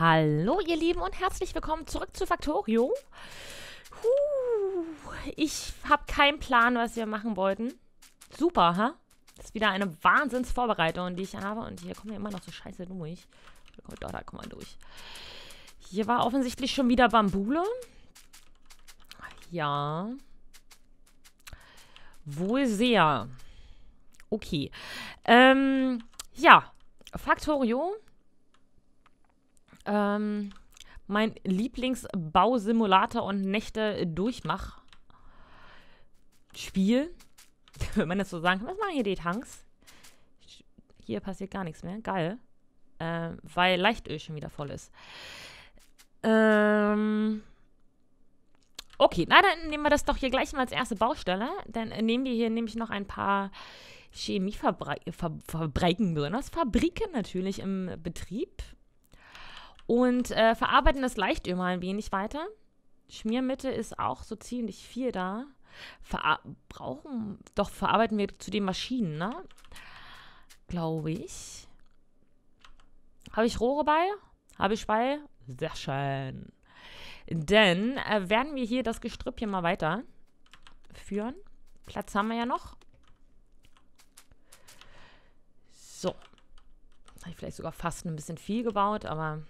Hallo ihr Lieben und herzlich willkommen zurück zu Factorio. Huh, ich habe keinen Plan, was wir machen wollten. Super, ha? Das ist wieder eine Wahnsinnsvorbereitung, die ich habe. Und hier kommen wir immer noch so scheiße durch. Oh, da, da kommen wir durch. Hier war offensichtlich schon wieder Bambule. Ja. Wohl sehr. Okay. Ähm, ja. Factorio ähm, mein Lieblingsbausimulator und Nächte durchmach Spiel. Wenn man das so sagen kann, was machen hier die Tanks? Hier passiert gar nichts mehr. Geil. Ähm, weil Leichtöl schon wieder voll ist. Ähm. Okay, na dann nehmen wir das doch hier gleich mal als erste Baustelle. Dann nehmen wir hier nämlich noch ein paar Chemiefabriken, Ver Fabriken natürlich im Betrieb. Und äh, verarbeiten das leicht mal ein wenig weiter. Schmiermittel ist auch so ziemlich viel da. Ver brauchen, doch verarbeiten wir zu den Maschinen, ne? Glaube ich. Habe ich Rohre bei? Habe ich bei? Sehr schön. Dann äh, werden wir hier das Gestrüpp hier mal weiterführen. Platz haben wir ja noch. So. Habe ich vielleicht sogar fast ein bisschen viel gebaut, aber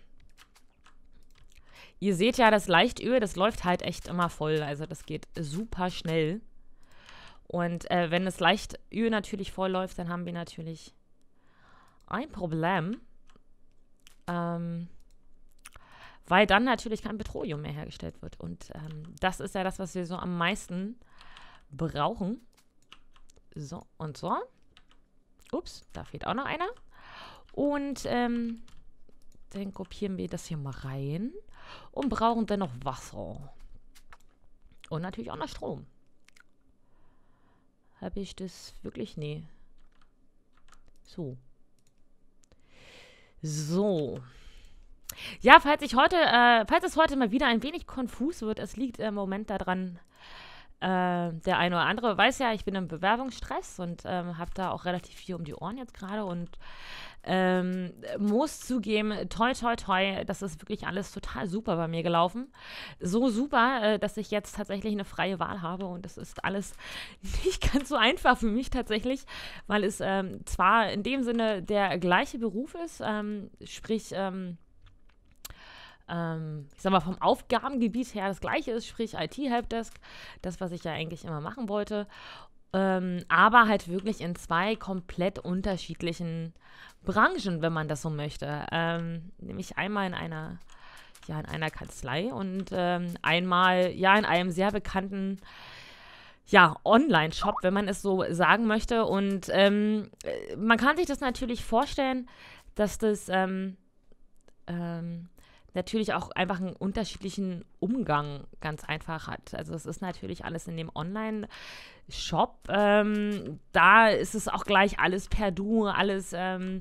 Ihr seht ja, das Leichtöl, das läuft halt echt immer voll. Also das geht super schnell. Und äh, wenn das Leichtöl natürlich voll läuft, dann haben wir natürlich ein Problem. Ähm, weil dann natürlich kein Petroleum mehr hergestellt wird. Und ähm, das ist ja das, was wir so am meisten brauchen. So und so. Ups, da fehlt auch noch einer. Und ähm, dann kopieren wir das hier mal rein und brauchen dennoch Wasser. Und natürlich auch noch Strom. Habe ich das wirklich? Nee. So. So. Ja, falls ich heute, äh, falls es heute mal wieder ein wenig konfus wird, es liegt im Moment daran, äh, der eine oder andere weiß ja, ich bin im Bewerbungsstress und ähm, habe da auch relativ viel um die Ohren jetzt gerade und ähm, muss zugeben, toi, toi, toi, das ist wirklich alles total super bei mir gelaufen. So super, äh, dass ich jetzt tatsächlich eine freie Wahl habe und das ist alles nicht ganz so einfach für mich tatsächlich, weil es ähm, zwar in dem Sinne der gleiche Beruf ist, ähm, sprich, ähm, ähm, ich sag mal, vom Aufgabengebiet her das gleiche ist, sprich IT-Helpdesk, das, was ich ja eigentlich immer machen wollte. Ähm, aber halt wirklich in zwei komplett unterschiedlichen Branchen, wenn man das so möchte. Ähm, nämlich einmal in einer, ja, in einer Kanzlei und ähm, einmal ja in einem sehr bekannten ja, Online-Shop, wenn man es so sagen möchte. Und ähm, äh, man kann sich das natürlich vorstellen, dass das ähm, ähm, natürlich auch einfach einen unterschiedlichen Umgang ganz einfach hat. Also das ist natürlich alles in dem Online-Shop. Ähm, da ist es auch gleich alles per Du, alles ähm,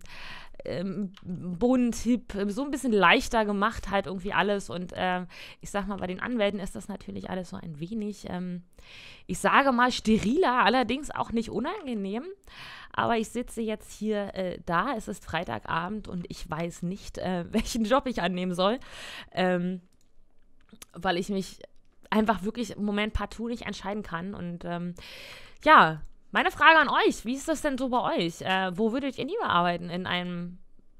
ähm, bunt, hip, ähm, so ein bisschen leichter gemacht, halt irgendwie alles. Und äh, ich sag mal, bei den Anwälten ist das natürlich alles so ein wenig, ähm, ich sage mal, steriler, allerdings auch nicht unangenehm. Aber ich sitze jetzt hier äh, da, es ist Freitagabend und ich weiß nicht, äh, welchen Job ich annehmen soll, ähm, weil ich mich einfach wirklich im Moment partout nicht entscheiden kann. Und ähm, ja, meine Frage an euch, wie ist das denn so bei euch? Äh, wo würdet ihr lieber arbeiten? In einem,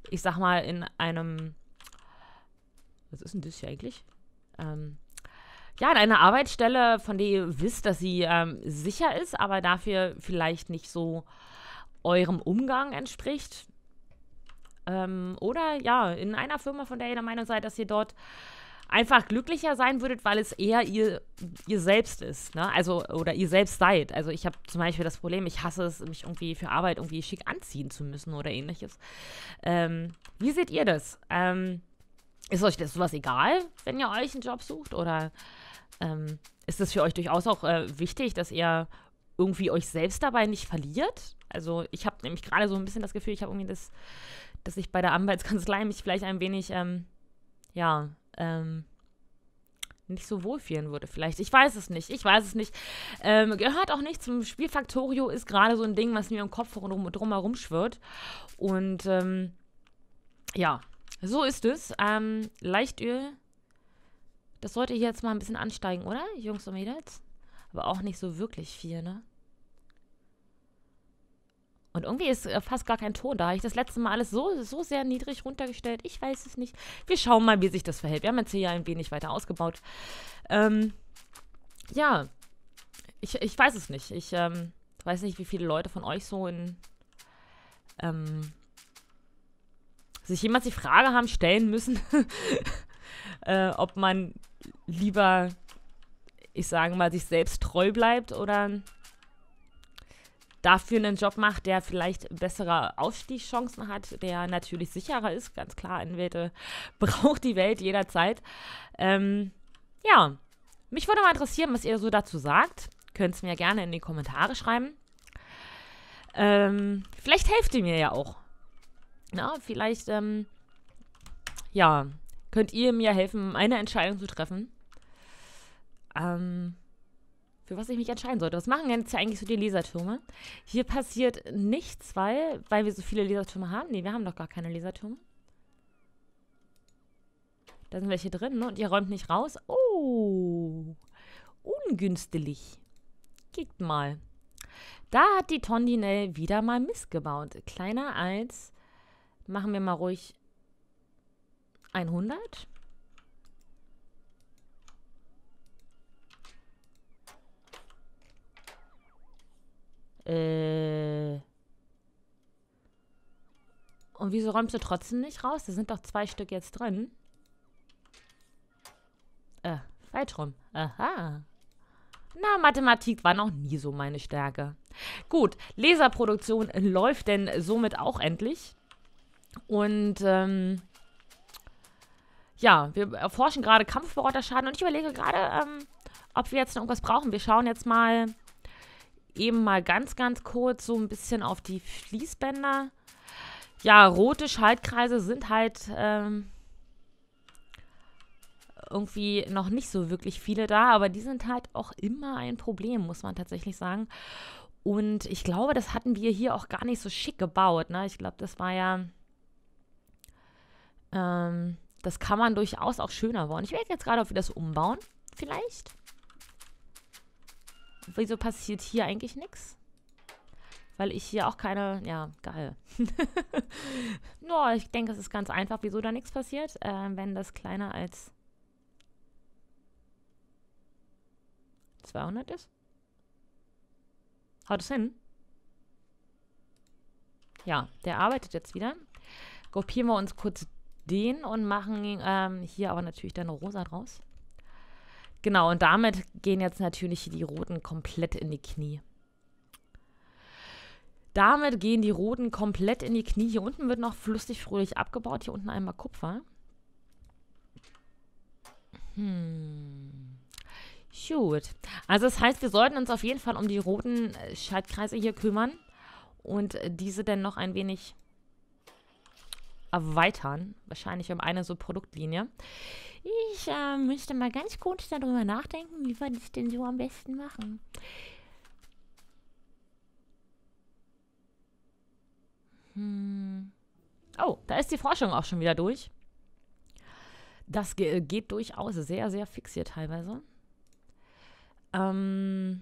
ich sag mal, in einem, was ist denn das hier eigentlich? Ähm, ja, in einer Arbeitsstelle, von der ihr wisst, dass sie ähm, sicher ist, aber dafür vielleicht nicht so eurem Umgang entspricht. Ähm, oder ja, in einer Firma, von der ihr der Meinung seid, dass ihr dort einfach glücklicher sein würdet, weil es eher ihr, ihr selbst ist, ne? Also, oder ihr selbst seid. Also ich habe zum Beispiel das Problem, ich hasse es, mich irgendwie für Arbeit irgendwie schick anziehen zu müssen oder ähnliches. Ähm, wie seht ihr das? Ähm, ist euch das sowas egal, wenn ihr euch einen Job sucht? Oder ähm, ist es für euch durchaus auch äh, wichtig, dass ihr irgendwie euch selbst dabei nicht verliert? Also ich habe nämlich gerade so ein bisschen das Gefühl, ich habe irgendwie das, dass ich bei der Anwaltskanzlei mich vielleicht ein wenig, ähm, ja, ähm, nicht so wohlfühlen würde vielleicht. Ich weiß es nicht, ich weiß es nicht. Ähm, gehört auch nicht zum Spielfaktorio, ist gerade so ein Ding, was mir im Kopf drum, drumherum schwirrt. Und ähm, ja, so ist es. Ähm, Leichtöl, das sollte hier jetzt mal ein bisschen ansteigen, oder? Jungs und Mädels. Aber auch nicht so wirklich viel, ne? Und irgendwie ist äh, fast gar kein Ton da. Ich das letzte Mal alles so, so sehr niedrig runtergestellt. Ich weiß es nicht. Wir schauen mal, wie sich das verhält. Wir haben jetzt hier ein wenig weiter ausgebaut. Ähm, ja, ich, ich weiß es nicht. Ich ähm, weiß nicht, wie viele Leute von euch so in ähm, sich jemals die Frage haben stellen müssen, äh, ob man lieber, ich sage mal, sich selbst treu bleibt oder dafür einen Job macht, der vielleicht bessere Aufstiegschancen hat, der natürlich sicherer ist, ganz klar. Anwälte braucht die Welt jederzeit. Ähm, ja, mich würde mal interessieren, was ihr so dazu sagt. Könnt es mir gerne in die Kommentare schreiben. Ähm, vielleicht helft ihr mir ja auch. Na, vielleicht, ähm, ja, könnt ihr mir helfen, meine Entscheidung zu treffen. Ähm, für was ich mich entscheiden sollte. Was machen jetzt eigentlich so die Lesertürme? Hier passiert nichts, weil, weil wir so viele Lesertürme haben. Nee, wir haben doch gar keine Lesertürme. Da sind welche drin, ne? Und ihr räumt nicht raus. Oh, ungünstig. Geht mal. Da hat die Tondinell wieder mal missgebaut. Kleiner als, machen wir mal ruhig 100. 100. Äh. Und wieso räumst du trotzdem nicht raus? Da sind doch zwei Stück jetzt drin. Äh, falsch rum. Aha. Na, Mathematik war noch nie so meine Stärke. Gut, Laserproduktion läuft denn somit auch endlich. Und, ähm, ja, wir erforschen gerade Kampfroboterschaden und ich überlege gerade, ähm, ob wir jetzt noch irgendwas brauchen. Wir schauen jetzt mal, eben mal ganz, ganz kurz so ein bisschen auf die Fließbänder. Ja, rote Schaltkreise sind halt ähm, irgendwie noch nicht so wirklich viele da, aber die sind halt auch immer ein Problem, muss man tatsächlich sagen. Und ich glaube, das hatten wir hier auch gar nicht so schick gebaut. Ne? Ich glaube, das war ja... Ähm, das kann man durchaus auch schöner bauen. Ich werde jetzt gerade auch wieder das umbauen, vielleicht wieso passiert hier eigentlich nichts? Weil ich hier auch keine, ja, geil. Nur, no, ich denke, es ist ganz einfach, wieso da nichts passiert, äh, wenn das kleiner als 200 ist. Haut es hin? Ja, der arbeitet jetzt wieder. Kopieren wir uns kurz den und machen ähm, hier aber natürlich dann rosa draus. Genau, und damit gehen jetzt natürlich die Roten komplett in die Knie. Damit gehen die Roten komplett in die Knie. Hier unten wird noch flüssig fröhlich abgebaut. Hier unten einmal Kupfer. Hm. Gut. Also das heißt, wir sollten uns auf jeden Fall um die roten äh, Schaltkreise hier kümmern und äh, diese dann noch ein wenig erweitern, wahrscheinlich um eine so Produktlinie. Ich äh, müsste mal ganz kurz darüber nachdenken, wie wir das denn so am besten machen. Hm. Oh, da ist die Forschung auch schon wieder durch. Das ge geht durchaus sehr, sehr fix hier teilweise. Ähm,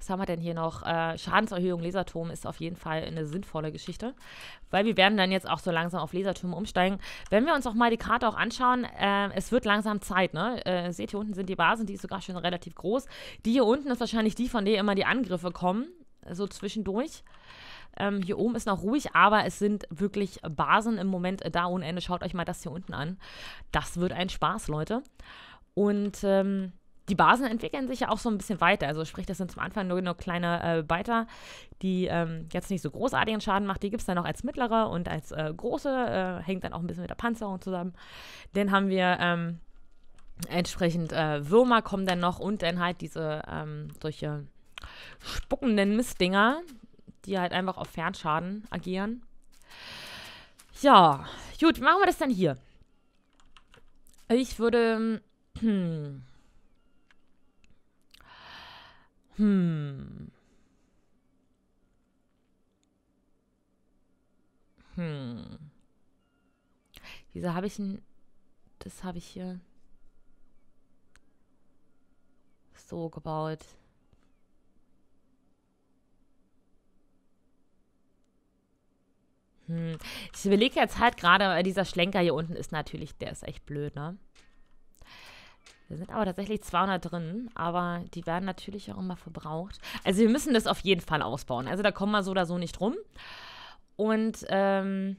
was haben wir denn hier noch? Äh, Schadenserhöhung Laserturm ist auf jeden Fall eine sinnvolle Geschichte, weil wir werden dann jetzt auch so langsam auf Lesertürme umsteigen. Wenn wir uns auch mal die Karte auch anschauen, äh, es wird langsam Zeit, ne? Äh, seht, hier unten sind die Basen, die ist sogar schon relativ groß. Die hier unten ist wahrscheinlich die, von der immer die Angriffe kommen, so zwischendurch. Ähm, hier oben ist noch ruhig, aber es sind wirklich Basen im Moment da ohne Ende. Schaut euch mal das hier unten an. Das wird ein Spaß, Leute. Und ähm, die Basen entwickeln sich ja auch so ein bisschen weiter. Also sprich, das sind zum Anfang nur, nur kleine äh, Biter, die ähm, jetzt nicht so großartigen Schaden macht. Die gibt es dann auch als mittlere und als äh, große, äh, hängt dann auch ein bisschen mit der Panzerung zusammen. Dann haben wir ähm, entsprechend äh, Würmer kommen dann noch und dann halt diese ähm, solche spuckenden Mistdinger, die halt einfach auf Fernschaden agieren. Ja, gut, wie machen wir das denn hier? Ich würde. Hm, Hm. Hm. Wieso habe ich ein. Das habe ich hier so gebaut. Hm. Ich überlege jetzt halt gerade, weil dieser Schlenker hier unten ist natürlich, der ist echt blöd, ne? Da sind aber tatsächlich 200 drin, aber die werden natürlich auch immer verbraucht. Also wir müssen das auf jeden Fall ausbauen. Also da kommen wir so oder so nicht rum. Und ähm,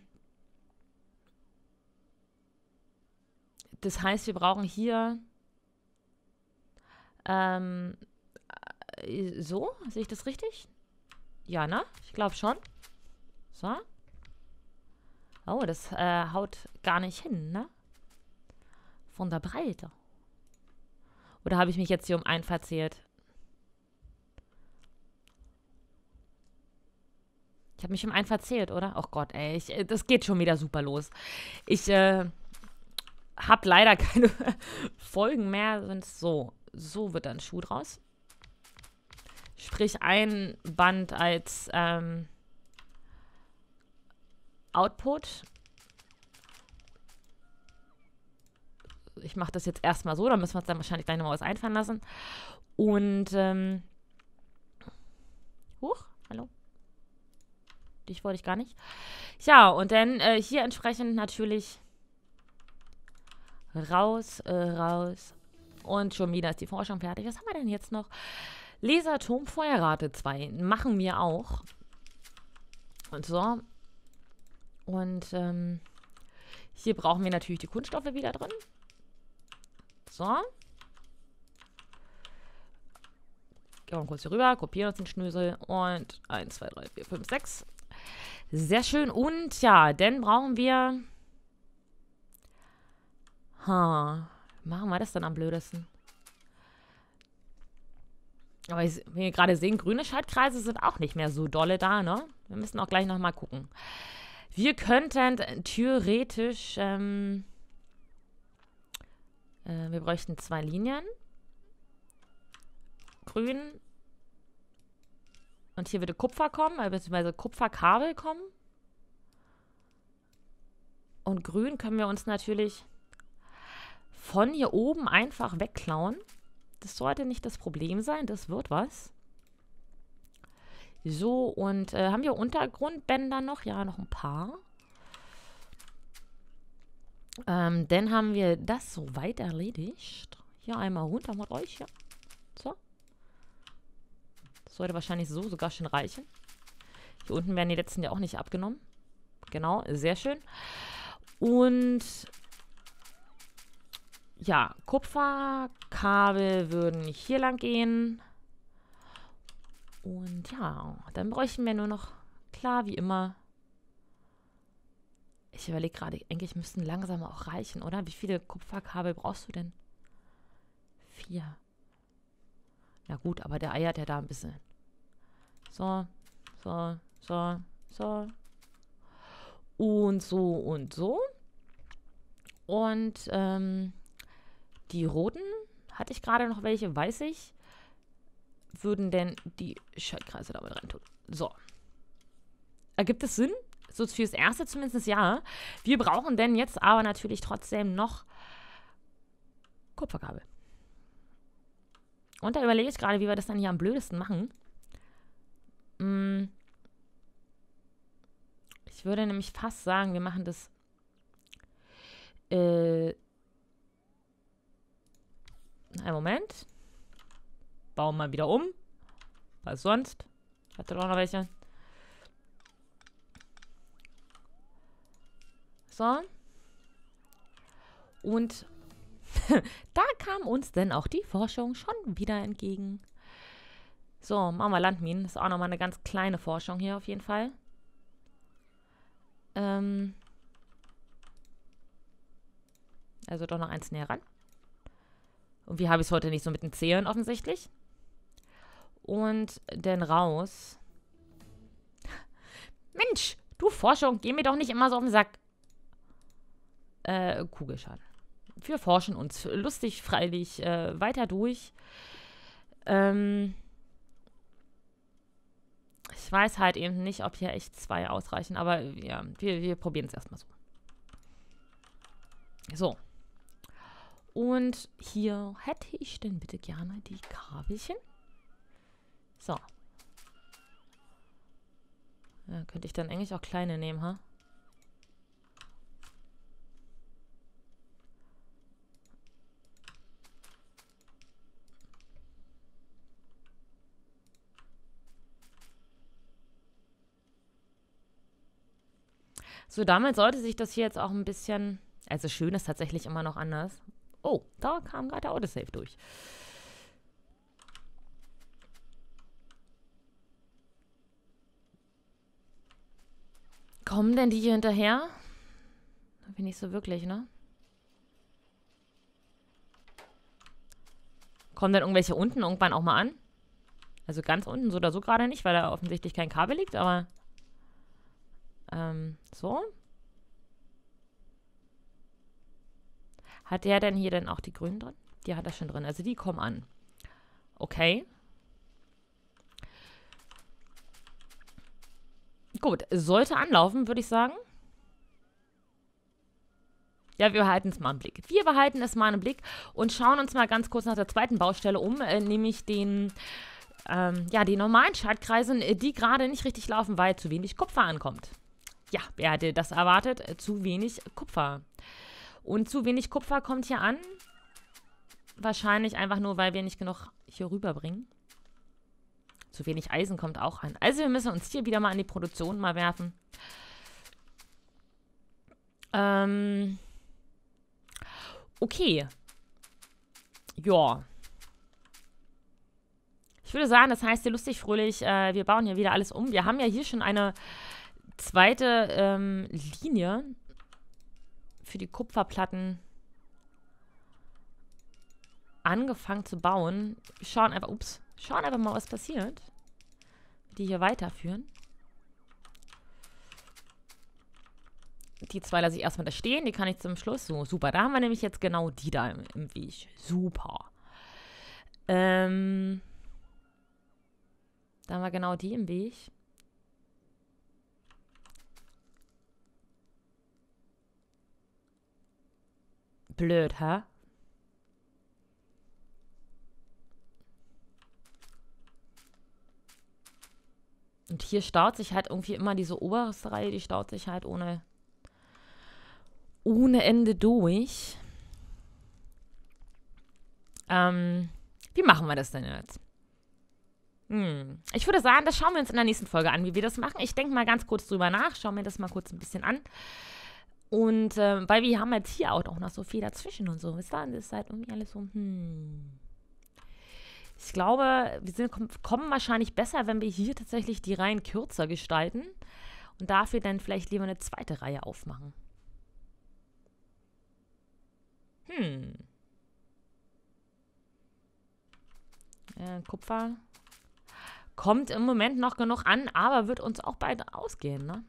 das heißt, wir brauchen hier ähm, äh, so, sehe ich das richtig? Ja, ne? Ich glaube schon. So. Oh, das äh, haut gar nicht hin, ne? Von der Breite. Oder habe ich mich jetzt hier um einen verzählt? Ich habe mich um einen verzählt, oder? Oh Gott, ey, ich, äh, das geht schon wieder super los. Ich äh, habe leider keine Folgen mehr, sonst so. So wird dann Schuh draus. Sprich, ein Band als ähm, Output ich mache das jetzt erstmal so, dann müssen wir uns dann wahrscheinlich gleich nochmal was einfallen lassen. Und, ähm, huch, hallo. Dich wollte ich gar nicht. Ja, und dann äh, hier entsprechend natürlich raus, äh, raus. Und schon wieder ist die Forschung fertig. Was haben wir denn jetzt noch? Laserturm Feuerrate 2. Machen wir auch. Und so. Und ähm, hier brauchen wir natürlich die Kunststoffe wieder drin. So. Gehen wir mal kurz hier rüber, kopieren uns den Schnösel. Und 1, 2, 3, 4, 5, 6. Sehr schön. Und ja, dann brauchen wir... Ha. Machen wir das dann am blödesten? Aber ich, wie wir gerade sehen, grüne Schaltkreise sind auch nicht mehr so dolle da, ne? Wir müssen auch gleich nochmal gucken. Wir könnten theoretisch... Ähm äh, wir bräuchten zwei Linien. Grün. Und hier würde Kupfer kommen, äh, beziehungsweise Kupferkabel kommen. Und grün können wir uns natürlich von hier oben einfach wegklauen. Das sollte nicht das Problem sein, das wird was. So, und äh, haben wir Untergrundbänder noch? Ja, noch ein paar. Ähm, dann haben wir das soweit erledigt. Hier einmal runter mit euch. Ja. So. Das sollte wahrscheinlich so sogar schon reichen. Hier unten werden die letzten ja auch nicht abgenommen. Genau, sehr schön. Und ja, Kupferkabel würden hier lang gehen. Und ja, dann bräuchten wir nur noch, klar wie immer, ich überlege gerade, eigentlich müssten langsam auch reichen, oder? Wie viele Kupferkabel brauchst du denn? Vier. Na gut, aber der eiert ja da ein bisschen. So, so, so, so. Und so und so. Und ähm, die roten, hatte ich gerade noch welche, weiß ich, würden denn die Schaltkreise damit reintun. So. Ergibt es Sinn? so fürs Erste zumindest ja. Wir brauchen denn jetzt aber natürlich trotzdem noch Kupferkabel. Und da überlege ich gerade, wie wir das dann hier am blödesten machen. Hm. Ich würde nämlich fast sagen, wir machen das... Äh... Einen Moment. Bauen mal wieder um. Was sonst? Ich hatte doch noch welche. So. Und da kam uns denn auch die Forschung schon wieder entgegen. So, machen wir Landminen. Das Ist auch nochmal eine ganz kleine Forschung hier auf jeden Fall. Ähm also doch noch eins näher ran. Und wie habe ich es heute nicht so mit den Zehen offensichtlich? Und dann raus. Mensch, du Forschung, geh mir doch nicht immer so auf den Sack äh, Kugelschaden. Wir forschen uns lustig, freilich äh, weiter durch. Ähm ich weiß halt eben nicht, ob hier echt zwei ausreichen, aber ja, wir, wir probieren es erstmal so. So. Und hier hätte ich denn bitte gerne die Kabelchen. So. Ja, äh, könnte ich dann eigentlich auch kleine nehmen, ha? Huh? So, damit sollte sich das hier jetzt auch ein bisschen. Also, schön ist tatsächlich immer noch anders. Oh, da kam gerade der Autosave durch. Kommen denn die hier hinterher? Bin ich so wirklich, ne? Kommen denn irgendwelche unten irgendwann auch mal an? Also ganz unten so oder so gerade nicht, weil da offensichtlich kein Kabel liegt, aber ähm, so. Hat der denn hier denn auch die grünen drin? Die hat er schon drin. Also die kommen an. Okay. Gut, sollte anlaufen, würde ich sagen. Ja, wir behalten es mal im Blick. Wir behalten es mal im Blick und schauen uns mal ganz kurz nach der zweiten Baustelle um, äh, nämlich den, ähm, ja, die normalen Schaltkreisen, äh, die gerade nicht richtig laufen, weil zu wenig Kupfer ankommt ja, er hatte das erwartet, äh, zu wenig Kupfer. Und zu wenig Kupfer kommt hier an. Wahrscheinlich einfach nur, weil wir nicht genug hier rüberbringen. Zu wenig Eisen kommt auch an. Also wir müssen uns hier wieder mal an die Produktion mal werfen. Ähm okay. Ja. Ich würde sagen, das heißt hier lustig, fröhlich, äh, wir bauen hier wieder alles um. Wir haben ja hier schon eine zweite ähm, Linie für die Kupferplatten angefangen zu bauen. Schauen einfach, ups, schauen einfach mal, was passiert. Die hier weiterführen. Die zwei lasse ich erstmal da stehen, die kann ich zum Schluss. So, super. Da haben wir nämlich jetzt genau die da im, im Weg. Super. Ähm, da haben wir genau die im Weg. Blöd, ha? Und hier staut sich halt irgendwie immer diese oberste Reihe, die staut sich halt ohne, ohne Ende durch. Ähm, wie machen wir das denn jetzt? Hm. Ich würde sagen, das schauen wir uns in der nächsten Folge an, wie wir das machen. Ich denke mal ganz kurz drüber nach, schauen mir das mal kurz ein bisschen an. Und äh, weil wir haben jetzt hier auch noch so viel dazwischen und so. Wisst ihr, das ist halt irgendwie alles so, hm. Ich glaube, wir sind, kommen wahrscheinlich besser, wenn wir hier tatsächlich die Reihen kürzer gestalten und dafür dann vielleicht lieber eine zweite Reihe aufmachen. Hm. Äh, Kupfer kommt im Moment noch genug an, aber wird uns auch bald ausgehen, ne?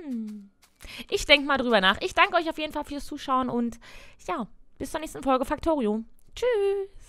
Hm. Ich denke mal drüber nach. Ich danke euch auf jeden Fall fürs Zuschauen und ja, bis zur nächsten Folge Factorio. Tschüss.